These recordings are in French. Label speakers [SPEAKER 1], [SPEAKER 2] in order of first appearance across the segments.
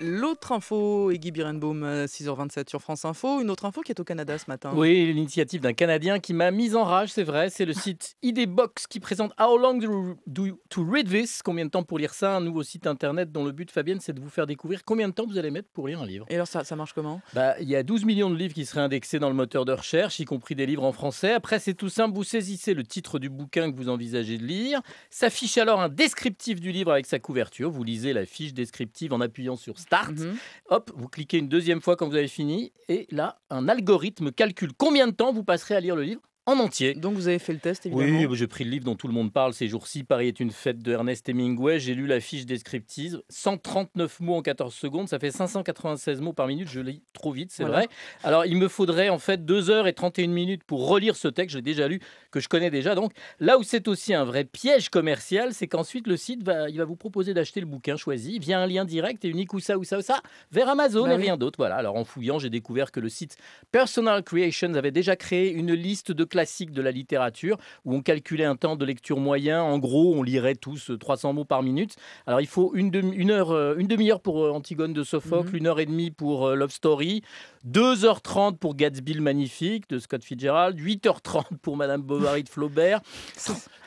[SPEAKER 1] L'autre info, Guy Birenbaum, 6h27 sur France Info. Une autre info qui est au Canada ce matin. Oui, l'initiative d'un Canadien qui m'a mise en rage, c'est vrai. C'est le site Idebox qui présente How Long do, you to Read This Combien de temps pour lire ça Un nouveau site internet dont le but, Fabienne, c'est de vous faire découvrir combien de temps vous allez mettre pour lire un livre. Et alors, ça, ça marche comment bah, Il y a 12 millions de livres qui seraient indexés dans le moteur de recherche, y compris des livres en français. Après, c'est tout simple. Vous saisissez le titre du bouquin que vous envisagez de lire. S'affiche alors un descriptif du livre avec sa couverture. Vous lisez la fiche descriptive en appuyant sur Start. Mhm. Hop, vous cliquez une deuxième fois quand vous avez fini. Et là, un algorithme calcule combien de temps vous passerez à lire le livre en entier. Donc vous avez fait le test, évidemment. Oui, j'ai pris le livre dont tout le monde parle ces jours-ci. Paris est une fête de Ernest Hemingway. J'ai lu la fiche descriptive. 139 mots en 14 secondes, ça fait 596 mots par minute. Je lis trop vite, c'est vrai. Alors il me faudrait en fait 2 heures et 31 minutes pour relire ce texte. J'ai déjà lu, que je connais déjà. Donc là où c'est aussi un vrai piège commercial, c'est qu'ensuite le site va, il va vous proposer d'acheter le bouquin choisi via un lien direct et unique ou ça ou ça ou ça vers Amazon bah et rien d'autre. Voilà. Alors en fouillant, j'ai découvert que le site Personal Creations avait déjà créé une liste de classes classique de la littérature, où on calculait un temps de lecture moyen. En gros, on lirait tous 300 euh, mots par minute. Alors, il faut une, demi, une heure, euh, une demi-heure pour euh, Antigone de Sophocle, mhm. une heure et demie pour Love Story, 2h30 pour Gatsby le Magnifique de Scott Fitzgerald, 8h30 pour Madame Bovary de Flaubert,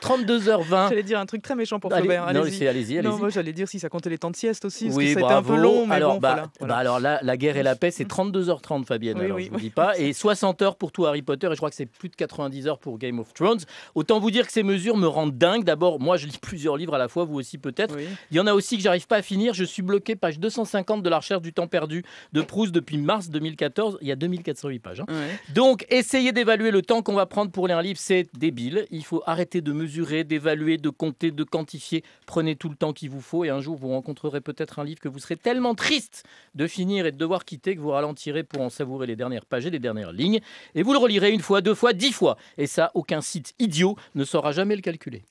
[SPEAKER 1] 32h20. J'allais dire un truc très méchant pour Flaubert. Allez, y Allez non, moi j'allais dire si ça comptait les temps de sieste aussi, oui, que un peu long. alors, bah, bah, alors la guerre et la paix, c'est 32h30, Fabienne. alors, Je vous dis pas. Et 60 h pour tout Harry Potter, et je crois que c'est plus de 80 10 heures pour Game of Thrones. Autant vous dire que ces mesures me rendent dingue. D'abord, moi, je lis plusieurs livres à la fois, vous aussi peut-être. Il y en a aussi que j'arrive pas à finir. Je suis bloqué, page 250 de la recherche du temps perdu de Proust depuis mars 2014. Il y a 2408 pages. Hein. Donc, essayez d'évaluer le temps qu'on va prendre pour lire un livre, c'est débile. Il faut arrêter de mesurer, d'évaluer, de compter, de quantifier. Prenez tout le temps qu'il vous faut et un jour, vous rencontrerez peut-être un livre que vous serez tellement triste de finir et de devoir quitter que vous ralentirez pour en savourer les dernières pages et les dernières lignes. Et vous le relirez une fois, deux fois, dix fois. Et ça, aucun site idiot ne saura jamais le calculer.